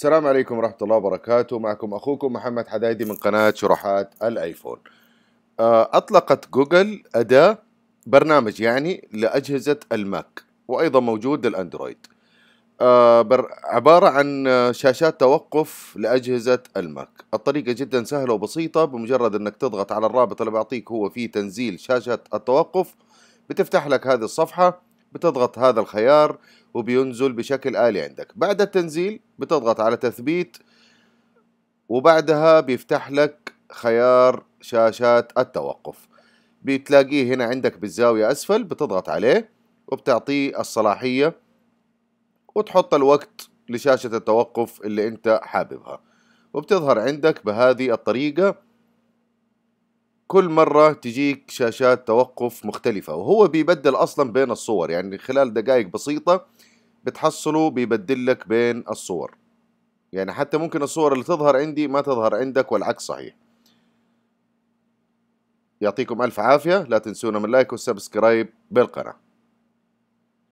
السلام عليكم ورحمة الله وبركاته معكم أخوكم محمد حدايدي من قناة شروحات الآيفون آه، أطلقت جوجل أداة برنامج يعني لأجهزة الماك وأيضا موجود للأندرويد آه، عبارة عن شاشات توقف لأجهزة الماك الطريقة جدا سهلة وبسيطة بمجرد أنك تضغط على الرابط اللي بعطيك هو فيه تنزيل شاشة التوقف بتفتح لك هذه الصفحة بتضغط هذا الخيار وبينزل بشكل آلي عندك بعد التنزيل بتضغط على تثبيت وبعدها بيفتح لك خيار شاشات التوقف بتلاقيه هنا عندك بالزاوية أسفل بتضغط عليه وبتعطيه الصلاحية وتحط الوقت لشاشة التوقف اللي أنت حاببها وبتظهر عندك بهذه الطريقة كل مرة تجيك شاشات توقف مختلفة وهو بيبدل أصلا بين الصور يعني خلال دقائق بسيطة بتحصله بيبدل لك بين الصور يعني حتى ممكن الصور اللي تظهر عندي ما تظهر عندك والعكس صحيح يعطيكم ألف عافية لا تنسونا من لايك والسبسكرايب بالقناة